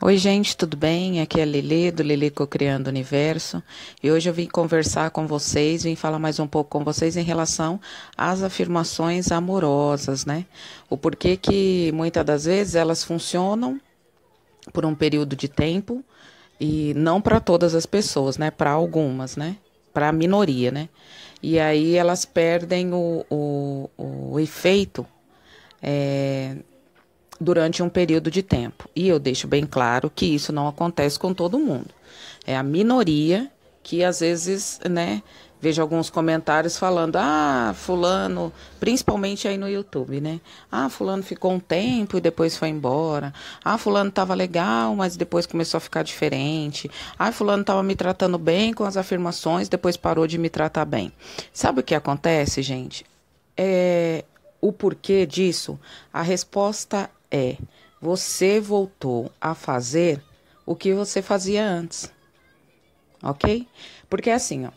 Oi, gente, tudo bem? Aqui é a Lili, do Lili Criando Universo. E hoje eu vim conversar com vocês, vim falar mais um pouco com vocês em relação às afirmações amorosas, né? O porquê que muitas das vezes elas funcionam por um período de tempo e não para todas as pessoas, né? Para algumas, né? Para a minoria, né? E aí elas perdem o, o, o efeito é, durante um período de tempo. E eu deixo bem claro que isso não acontece com todo mundo. É a minoria que às vezes, né, vejo alguns comentários falando: "Ah, fulano, principalmente aí no YouTube, né? Ah, fulano ficou um tempo e depois foi embora. Ah, fulano tava legal, mas depois começou a ficar diferente. Ah, fulano tava me tratando bem com as afirmações, depois parou de me tratar bem". Sabe o que acontece, gente? É o porquê disso? A resposta é você voltou a fazer o que você fazia antes. Ok? Porque é assim, ó,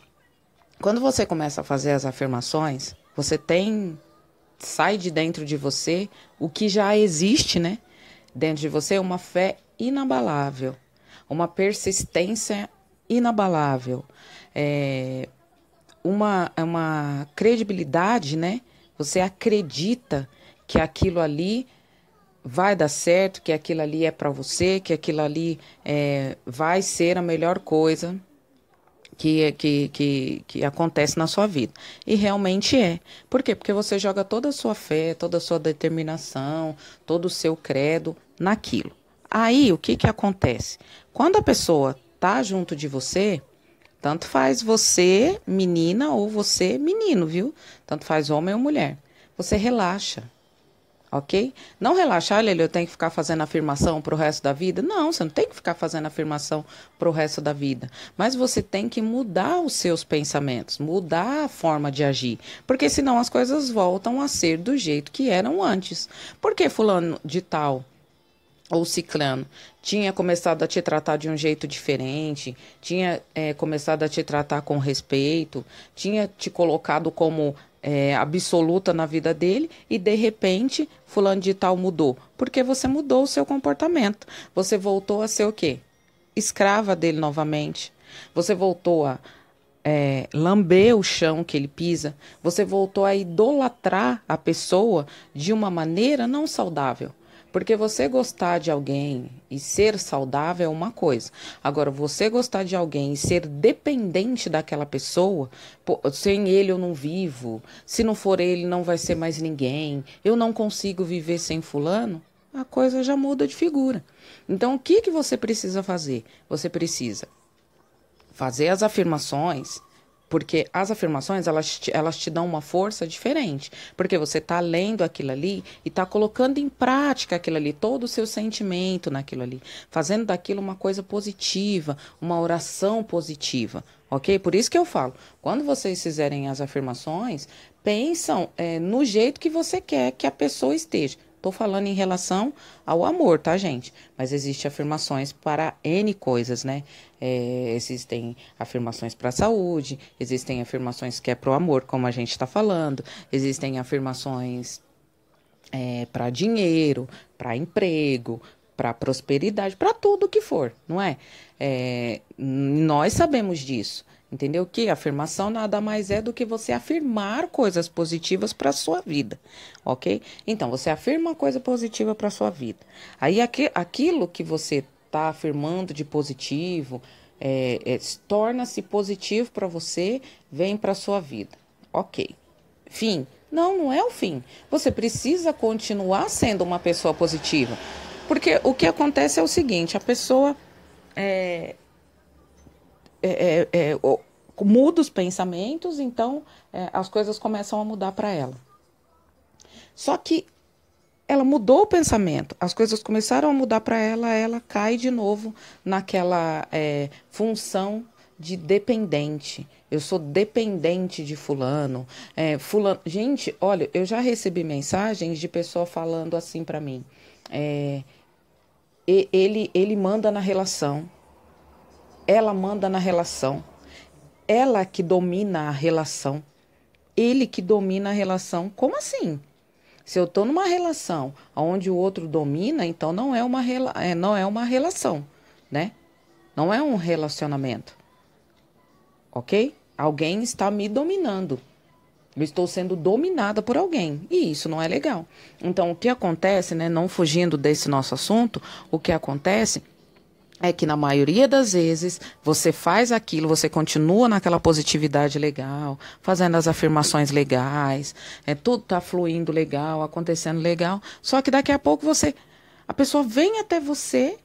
quando você começa a fazer as afirmações, você tem. sai de dentro de você o que já existe, né? Dentro de você uma fé inabalável, uma persistência inabalável, é, uma, é uma credibilidade, né? Você acredita que aquilo ali vai dar certo, que aquilo ali é para você, que aquilo ali é, vai ser a melhor coisa que, que, que, que acontece na sua vida. E realmente é. Por quê? Porque você joga toda a sua fé, toda a sua determinação, todo o seu credo naquilo. Aí, o que, que acontece? Quando a pessoa tá junto de você, tanto faz você, menina, ou você, menino, viu? Tanto faz homem ou mulher. Você relaxa ok? Não relaxar, ele eu tenho que ficar fazendo afirmação para o resto da vida. Não, você não tem que ficar fazendo afirmação para o resto da vida. Mas você tem que mudar os seus pensamentos, mudar a forma de agir, porque senão as coisas voltam a ser do jeito que eram antes. Porque fulano de tal ou ciclano tinha começado a te tratar de um jeito diferente, tinha é, começado a te tratar com respeito, tinha te colocado como é, absoluta na vida dele e de repente fulano de tal mudou. Porque você mudou o seu comportamento. Você voltou a ser o quê? Escrava dele novamente. Você voltou a é, lamber o chão que ele pisa. Você voltou a idolatrar a pessoa de uma maneira não saudável. Porque você gostar de alguém e ser saudável é uma coisa. Agora, você gostar de alguém e ser dependente daquela pessoa, pô, sem ele eu não vivo, se não for ele não vai ser mais ninguém, eu não consigo viver sem fulano, a coisa já muda de figura. Então, o que, que você precisa fazer? Você precisa fazer as afirmações, porque as afirmações, elas te, elas te dão uma força diferente. Porque você está lendo aquilo ali e está colocando em prática aquilo ali, todo o seu sentimento naquilo ali. Fazendo daquilo uma coisa positiva, uma oração positiva. Ok? Por isso que eu falo, quando vocês fizerem as afirmações, pensam é, no jeito que você quer que a pessoa esteja. Tô falando em relação ao amor, tá, gente? Mas existem afirmações para N coisas, né? É, existem afirmações para a saúde, existem afirmações que é pro amor, como a gente tá falando, existem afirmações é, para dinheiro, para emprego, para prosperidade, para tudo que for, não é? é? Nós sabemos disso. Entendeu? Que afirmação nada mais é do que você afirmar coisas positivas para sua vida, ok? Então, você afirma uma coisa positiva para sua vida. Aí, aquilo que você está afirmando de positivo é, é, torna-se positivo para você, vem para sua vida, ok? Fim. Não, não é o fim. Você precisa continuar sendo uma pessoa positiva. Porque o que acontece é o seguinte: a pessoa é, é, é, é muda os pensamentos, então é, as coisas começam a mudar para ela. Só que ela mudou o pensamento, as coisas começaram a mudar para ela, ela cai de novo naquela é, função de dependente. Eu sou dependente de fulano. É, fulano. Gente, olha, eu já recebi mensagens de pessoa falando assim para mim. É, ele, ele manda na relação. Ela manda na relação. Ela que domina a relação. Ele que domina a relação. Como assim? Se eu estou numa relação onde o outro domina, então não é uma, rela é, não é uma relação, né? Não é um relacionamento. Ok? Alguém está me dominando. Eu estou sendo dominada por alguém. E isso não é legal. Então, o que acontece, né? Não fugindo desse nosso assunto, o que acontece é que na maioria das vezes você faz aquilo, você continua naquela positividade legal, fazendo as afirmações legais, é tudo tá fluindo legal, acontecendo legal, só que daqui a pouco você a pessoa vem até você,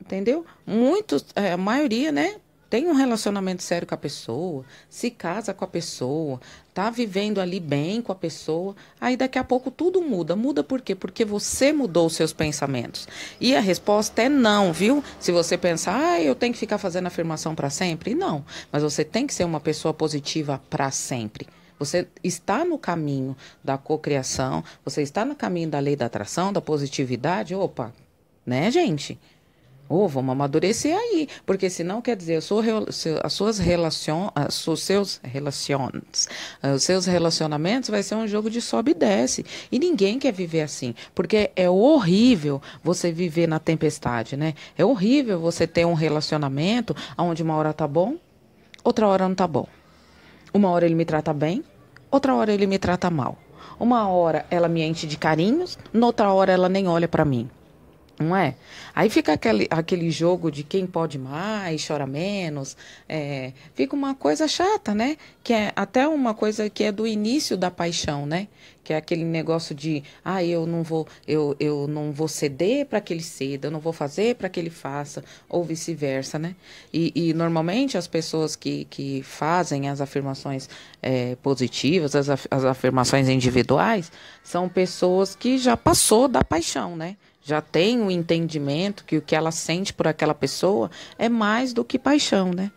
entendeu? Muitos, é, a maioria, né, tem um relacionamento sério com a pessoa, se casa com a pessoa, tá vivendo ali bem com a pessoa, aí daqui a pouco tudo muda. Muda por quê? Porque você mudou os seus pensamentos. E a resposta é não, viu? Se você pensar, ah, eu tenho que ficar fazendo afirmação para sempre, não. Mas você tem que ser uma pessoa positiva para sempre. Você está no caminho da cocriação, você está no caminho da lei da atração, da positividade. Opa, né, gente? Ou oh, vamos amadurecer aí, porque senão quer dizer, sua, as suas relações, os seus relacionamentos, ah, os seus relacionamentos vai ser um jogo de sobe e desce. E ninguém quer viver assim, porque é horrível você viver na tempestade, né? É horrível você ter um relacionamento onde uma hora tá bom, outra hora não tá bom. Uma hora ele me trata bem, outra hora ele me trata mal. Uma hora ela me enche de carinhos, noutra hora ela nem olha para mim. Não é? Aí fica aquele, aquele jogo de quem pode mais, chora menos. É, fica uma coisa chata, né? Que é até uma coisa que é do início da paixão, né? Que é aquele negócio de, ah, eu não vou, eu, eu não vou ceder para que ele ceda, eu não vou fazer para que ele faça, ou vice-versa, né? E, e, normalmente as pessoas que, que fazem as afirmações é, positivas, as, as afirmações individuais, são pessoas que já passou da paixão, né? já tem um entendimento que o que ela sente por aquela pessoa é mais do que paixão, né?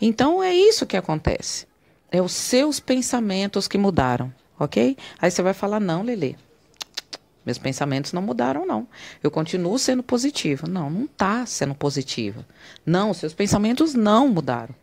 Então é isso que acontece. É os seus pensamentos que mudaram, ok? Aí você vai falar, não, Lele. Meus pensamentos não mudaram, não. Eu continuo sendo positiva. Não, não está sendo positiva. Não, seus pensamentos não mudaram.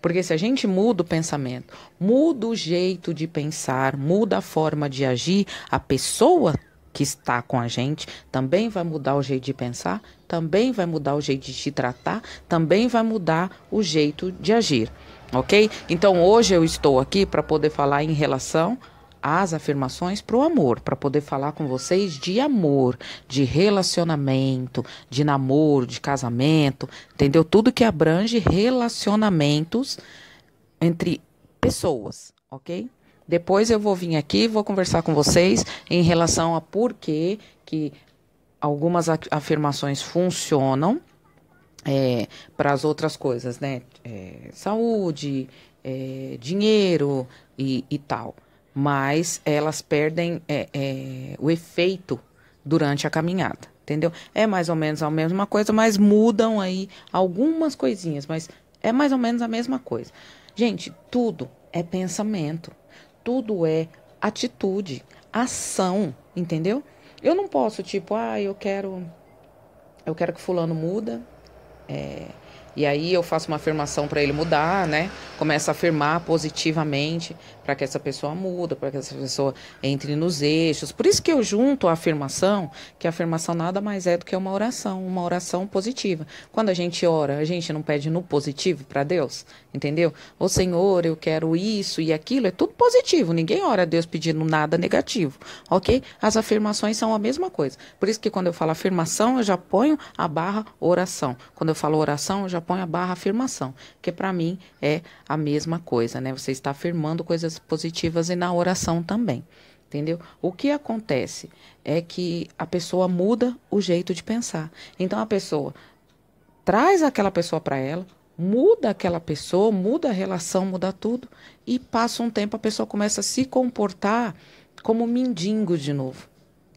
Porque se a gente muda o pensamento, muda o jeito de pensar, muda a forma de agir, a pessoa que está com a gente também vai mudar o jeito de pensar, também vai mudar o jeito de te tratar, também vai mudar o jeito de agir, ok? Então hoje eu estou aqui para poder falar em relação às afirmações para o amor, para poder falar com vocês de amor, de relacionamento, de namoro, de casamento, entendeu? Tudo que abrange relacionamentos entre pessoas, ok? Depois eu vou vir aqui, vou conversar com vocês em relação a por que que algumas afirmações funcionam é, para as outras coisas, né? É, saúde, é, dinheiro e, e, tal. Mas elas perdem é, é, o efeito durante a caminhada, entendeu? É mais ou menos a mesma coisa, mas mudam aí algumas coisinhas, mas é mais ou menos a mesma coisa. Gente, tudo é pensamento tudo é atitude, ação, entendeu? Eu não posso, tipo, ah, eu quero. Eu quero que fulano muda. É, e aí eu faço uma afirmação para ele mudar, né? Começa a afirmar positivamente para que essa pessoa muda, para que essa pessoa entre nos eixos. Por isso que eu junto a afirmação, que a afirmação nada mais é do que uma oração, uma oração positiva. Quando a gente ora, a gente não pede no positivo para Deus, entendeu? Ô Senhor, eu quero isso e aquilo, é tudo positivo. Ninguém ora a Deus pedindo nada negativo, ok? As afirmações são a mesma coisa. Por isso que quando eu falo afirmação, eu já ponho a barra oração. Quando eu falo oração, eu já ponho a barra afirmação, que para mim é a mesma coisa, né? Você está afirmando coisas coisas positivas e na oração também. Entendeu? O que acontece é que a pessoa muda o jeito de pensar. Então a pessoa traz aquela pessoa para ela, muda aquela pessoa, muda a relação, muda tudo, e passa um tempo a pessoa começa a se comportar como mendigo de novo,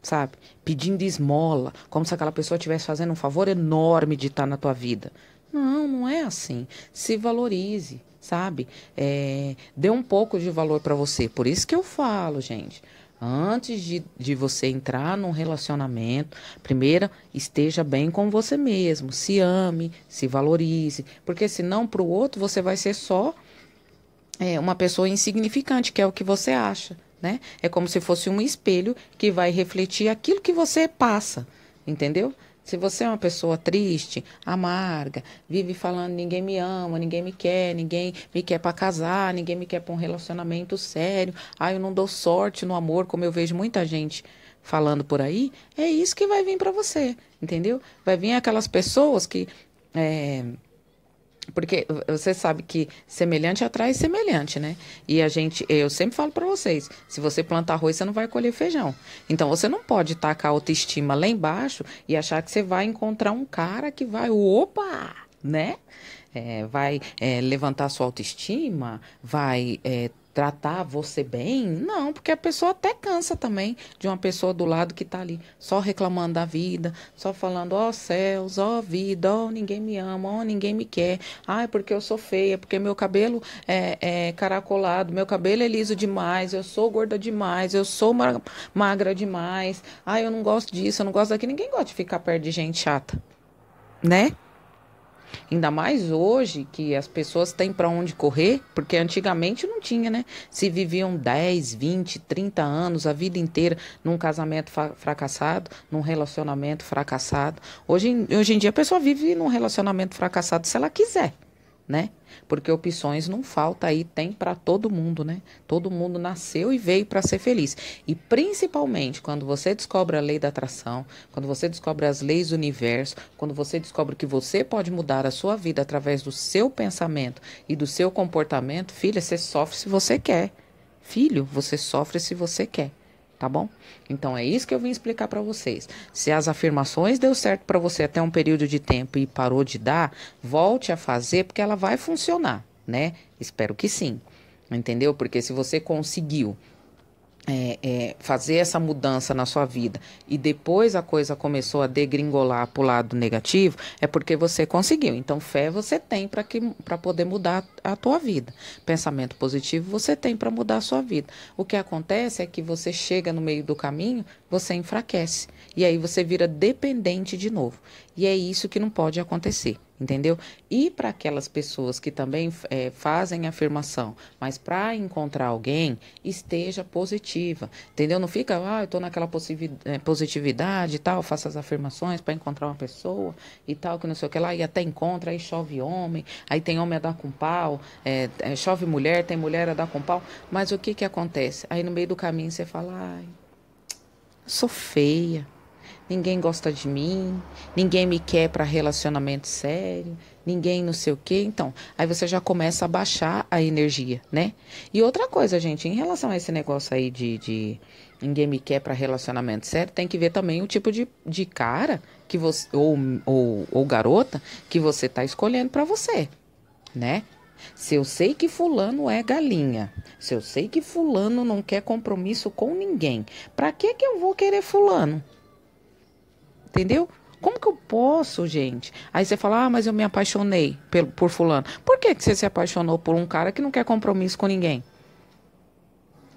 sabe? Pedindo esmola, como se aquela pessoa estivesse fazendo um favor enorme de estar na tua vida. Não, não é assim. Se valorize sabe? É, dê um pouco de valor para você. Por isso que eu falo, gente. Antes de, de você entrar num relacionamento, primeiro esteja bem com você mesmo, se ame, se valorize, porque senão para o outro você vai ser só é, uma pessoa insignificante, que é o que você acha, né? É como se fosse um espelho que vai refletir aquilo que você passa, entendeu? Se você é uma pessoa triste, amarga, vive falando ninguém me ama, ninguém me quer, ninguém me quer para casar, ninguém me quer para um relacionamento sério, ah, eu não dou sorte no amor, como eu vejo muita gente falando por aí, é isso que vai vir para você, entendeu? Vai vir aquelas pessoas que é, porque você sabe que semelhante atrai semelhante, né? E a gente, eu sempre falo para vocês, se você plantar arroz, você não vai colher feijão. Então você não pode tacar a autoestima lá embaixo e achar que você vai encontrar um cara que vai, opa, né? É, vai é, levantar sua autoestima, vai é, tratar você bem? Não, porque a pessoa até cansa também de uma pessoa do lado que está ali só reclamando da vida, só falando, ó oh, céus, ó oh, vida, ó oh, ninguém me ama, ó ninguém me quer, ai porque eu sou feia, porque meu cabelo é, é caracolado, meu cabelo é liso demais, eu sou gorda demais, eu sou ma magra demais, ai eu não gosto disso, eu não gosto daquilo. Ninguém gosta de ficar perto de gente chata, né? Ainda mais hoje que as pessoas têm para onde correr, porque antigamente não tinha, né? Se viviam 10, 20, 30 anos, a vida inteira num casamento fracassado, num relacionamento fracassado. Hoje, hoje em dia a pessoa vive num relacionamento fracassado se ela quiser né? Porque opções não falta aí, tem para todo mundo, né? Todo mundo nasceu e veio para ser feliz. E principalmente quando você descobre a lei da atração, quando você descobre as leis do universo, quando você descobre que você pode mudar a sua vida através do seu pensamento e do seu comportamento, filha, você sofre se você quer. Filho, você sofre se você quer tá bom? Então é isso que eu vim explicar para vocês. Se as afirmações deu certo para você até um período de tempo e parou de dar, volte a fazer porque ela vai funcionar, né? Espero que sim. Entendeu? Porque se você conseguiu é, é, fazer essa mudança na sua vida e depois a coisa começou a degringolar para o lado negativo, é porque você conseguiu. Então, fé você tem para poder mudar a tua vida. Pensamento positivo você tem para mudar a sua vida. O que acontece é que você chega no meio do caminho, você enfraquece. E aí você vira dependente de novo. E é isso que não pode acontecer entendeu? E para aquelas pessoas que também é, fazem afirmação, mas para encontrar alguém, esteja positiva, entendeu? Não fica, ah, eu estou naquela é, positividade e tal, faço as afirmações para encontrar uma pessoa e tal, que não sei o que lá, e até encontra, aí chove homem, aí tem homem a dar com pau, é, é, chove mulher, tem mulher a dar com pau, mas o que que acontece? Aí no meio do caminho você fala, ai, sou feia, ninguém gosta de mim, ninguém me quer para relacionamento sério, ninguém não sei o quê. Então, aí você já começa a baixar a energia, né? E outra coisa, gente, em relação a esse negócio aí de, de ninguém me quer para relacionamento sério, tem que ver também o tipo de, de cara que você ou, ou, ou garota que você tá escolhendo para você, né? Se eu sei que fulano é galinha, se eu sei que fulano não quer compromisso com ninguém, para que que eu vou querer fulano? Entendeu? Como que eu posso, gente? Aí você fala, ah, mas eu me apaixonei por, por fulano. Por que, que você se apaixonou por um cara que não quer compromisso com ninguém?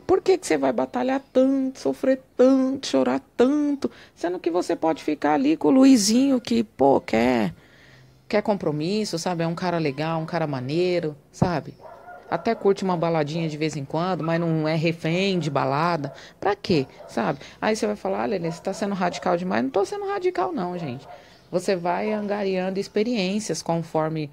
Por que, que você vai batalhar tanto, sofrer tanto, chorar tanto, sendo que você pode ficar ali com o Luizinho que, pô, quer, quer compromisso, sabe? É um cara legal, um cara maneiro, sabe? até curte uma baladinha de vez em quando, mas não é refém de balada. Pra quê? Sabe? Aí você vai falar, olha, ah, você tá sendo radical demais. Não tô sendo radical, não, gente. Você vai angariando experiências conforme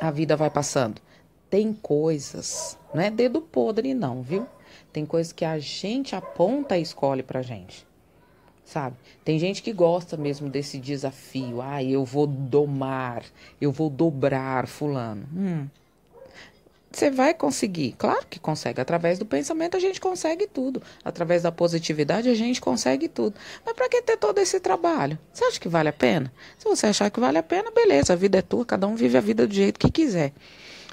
a vida vai passando. Tem coisas, não é dedo podre, não, viu? Tem coisas que a gente aponta e escolhe pra gente sabe? Tem gente que gosta mesmo desse desafio. Ah, eu vou domar, eu vou dobrar fulano. Hum, você vai conseguir, claro que consegue. Através do pensamento a gente consegue tudo. Através da positividade a gente consegue tudo. Mas para que ter todo esse trabalho? Você acha que vale a pena? Se você achar que vale a pena, beleza, a vida é tua, cada um vive a vida do jeito que quiser.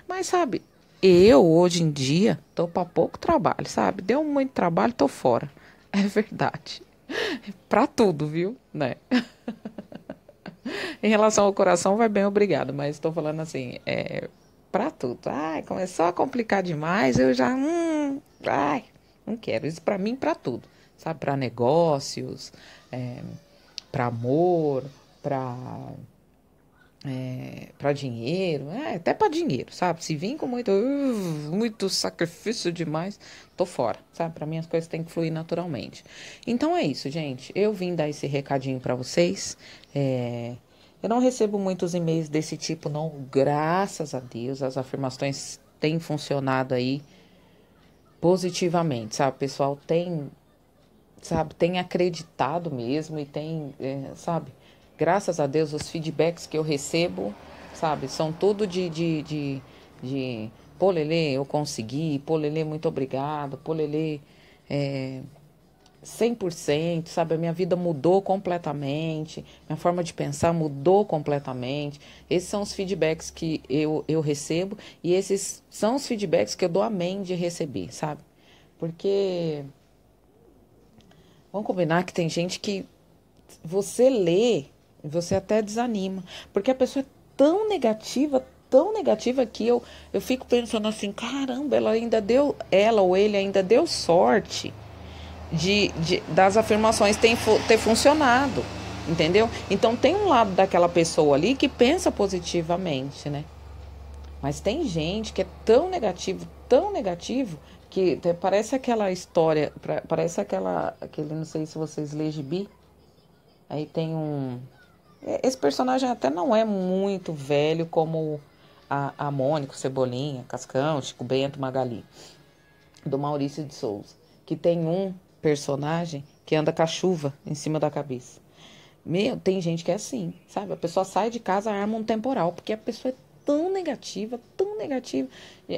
Mas sabe, eu hoje em dia tô para pouco trabalho, sabe? Deu muito trabalho, tô fora. É verdade. para tudo, viu? Né? em relação ao coração, vai bem, obrigado. Mas estou falando assim, é, para tudo. Ai, começou a complicar demais, eu já, hum, ai, não quero. Isso para mim, para tudo, sabe? Para negócios, é, para amor, para é, para dinheiro, é, até para dinheiro, sabe? Se vim com muito, uh, muito sacrifício demais, tô fora, sabe? Para mim as coisas têm que fluir naturalmente. Então é isso, gente. Eu vim dar esse recadinho para vocês. É, eu não recebo muitos e-mails desse tipo, não. Graças a Deus, as afirmações têm funcionado aí positivamente, sabe? O pessoal tem, sabe, tem acreditado mesmo e tem, é, sabe? Graças a Deus, os feedbacks que eu recebo, sabe, são tudo de, de, de, de pô, Lelê, eu consegui, pô, Lelê, muito obrigado, pô, Lelê, é, 100%, sabe? A minha vida mudou completamente, minha forma de pensar mudou completamente. Esses são os feedbacks que eu, eu recebo e esses são os feedbacks que eu dou amém de receber, sabe? Porque. Vamos combinar que tem gente que você lê, você até desanima, porque a pessoa é tão negativa, tão negativa que eu, eu fico pensando assim: caramba, ela ainda deu, ela ou ele ainda deu sorte de, de, das afirmações tem, ter funcionado, entendeu? Então tem um lado daquela pessoa ali que pensa positivamente, né? Mas tem gente que é tão negativo, tão negativo, que parece aquela história, parece aquela, aquele, não sei se vocês lêem gibi, aí tem um... É, esse personagem até não é muito velho como a, a Mônica, Cebolinha, Cascão, Chico Bento, Magali, do Maurício de Souza, que tem um personagem que anda com a chuva em cima da cabeça. Meu, tem gente que é assim, sabe? A pessoa sai de casa, arma é um temporal, porque a pessoa é tão negativa, tão negativa.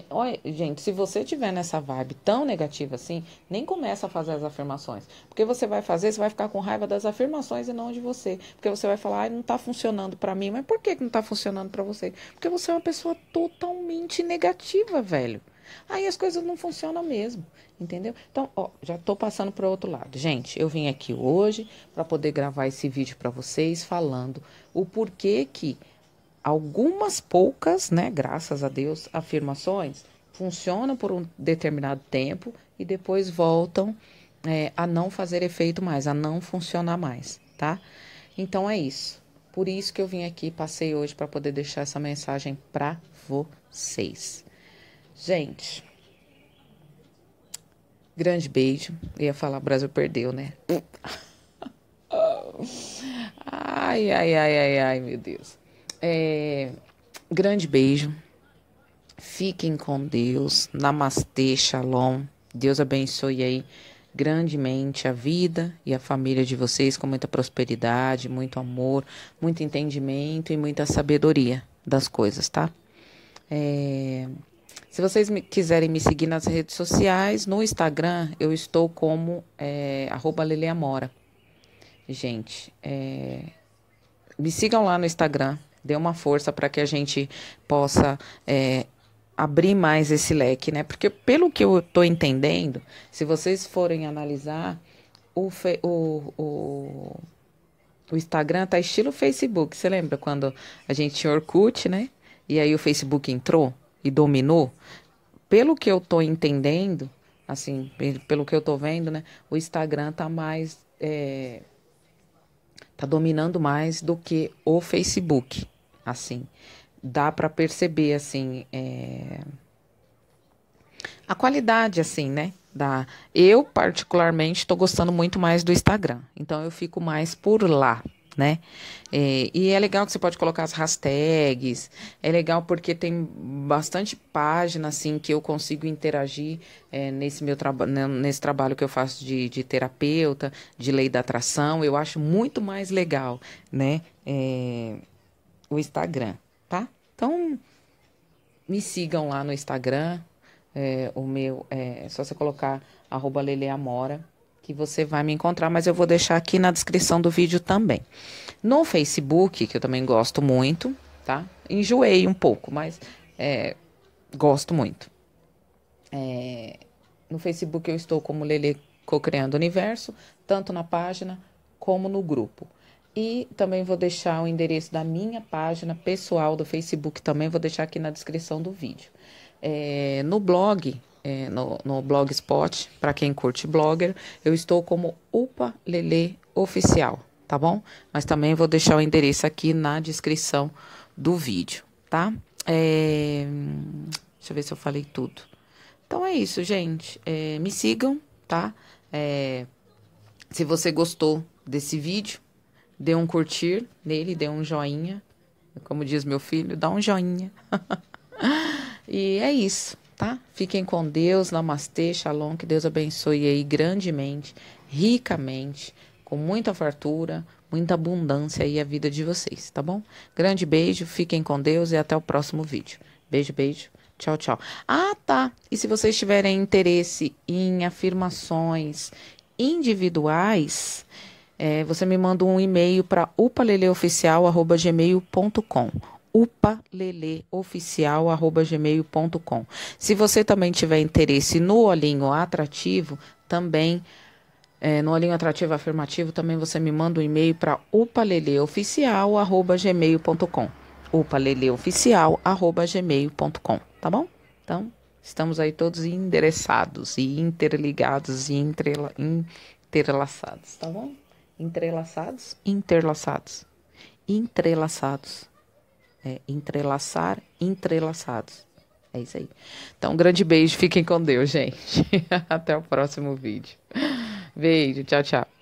Olha, gente, se você tiver nessa vibe tão negativa assim, nem começa a fazer as afirmações. Porque você vai fazer, você vai ficar com raiva das afirmações e não de você. Porque você vai falar, ah, não tá funcionando para mim. Mas por que não tá funcionando para você? Porque você é uma pessoa totalmente negativa, velho. Aí as coisas não funcionam mesmo, entendeu? Então, ó, já tô passando para o outro lado. Gente, eu vim aqui hoje para poder gravar esse vídeo para vocês falando o porquê que algumas poucas, né, graças a Deus, afirmações funcionam por um determinado tempo e depois voltam é, a não fazer efeito mais, a não funcionar mais, tá? Então é isso. Por isso que eu vim aqui, passei hoje para poder deixar essa mensagem para vocês. Gente, grande beijo. Eu ia falar, o Brasil perdeu, né? ai, ai, ai, ai, ai, meu Deus. É, grande beijo. Fiquem com Deus. Namastê, shalom. Deus abençoe aí grandemente a vida e a família de vocês com muita prosperidade, muito amor, muito entendimento e muita sabedoria das coisas, tá? É... Se vocês me, quiserem me seguir nas redes sociais, no Instagram eu estou como é, Leleamora. Gente, é, me sigam lá no Instagram, dê uma força para que a gente possa é, abrir mais esse leque, né? Porque pelo que eu estou entendendo, se vocês forem analisar, o, fe, o, o, o Instagram tá estilo Facebook. Você lembra quando a gente tinha Orkut, né? E aí o Facebook entrou? e dominou, pelo que eu tô entendendo, assim, pelo que eu tô vendo, né? O Instagram tá mais. É, tá dominando mais do que o Facebook, assim. Dá para perceber, assim, é, a qualidade, assim, né? Da... Eu, particularmente, estou gostando muito mais do Instagram. Então, eu fico mais por lá, né? É, e é legal que você pode colocar as hashtags, é legal porque tem bastante página, assim, que eu consigo interagir é, nesse meu trabalho, né, nesse trabalho que eu faço de, de, terapeuta, de lei da atração, eu acho muito mais legal, né, é, o Instagram, tá? Então, me sigam lá no Instagram, é, o meu, é só você colocar arroba Leleamora, que você vai me encontrar, mas eu vou deixar aqui na descrição do vídeo também. No Facebook, que eu também gosto muito, tá? Enjoei um pouco, mas é, gosto muito. É, no Facebook eu estou como Lele Cocriando Universo, tanto na página como no grupo. E também vou deixar o endereço da minha página pessoal do Facebook, também vou deixar aqui na descrição do vídeo. É, no blog é, no, no Blogspot, para quem curte blogger. Eu estou como Upa Lele Oficial, tá bom? Mas também vou deixar o endereço aqui na descrição do vídeo, tá? É, deixa eu ver se eu falei tudo. Então é isso, gente. É, me sigam, tá? É, se você gostou desse vídeo, dê um curtir nele, dê um joinha. Como diz meu filho, dá um joinha. e é isso tá? Fiquem com Deus, namastê, shalom, que Deus abençoe aí grandemente, ricamente, com muita fartura, muita abundância aí a vida de vocês, tá bom? Grande beijo, fiquem com Deus e até o próximo vídeo. Beijo, beijo. Tchau, tchau. Ah, tá. E se vocês tiverem interesse em afirmações individuais, é, você me manda um e-mail para upaleleoficial.gmail.com upaleleoficial.gmail.com. Se você também tiver interesse no olhinho atrativo, também é, no olhinho atrativo afirmativo, também você me manda um e-mail para upaleleoficial.gmail.com. upaleleoficial.gmail.com, tá bom? Então, estamos aí todos endereçados e interligados e entrela interlaçados, tá bom? Entrelaçados, interlaçados, entrelaçados. É, entrelaçar, entrelaçados. É isso aí. Então, um grande beijo. Fiquem com Deus, gente. Até o próximo vídeo. Beijo. Tchau, tchau.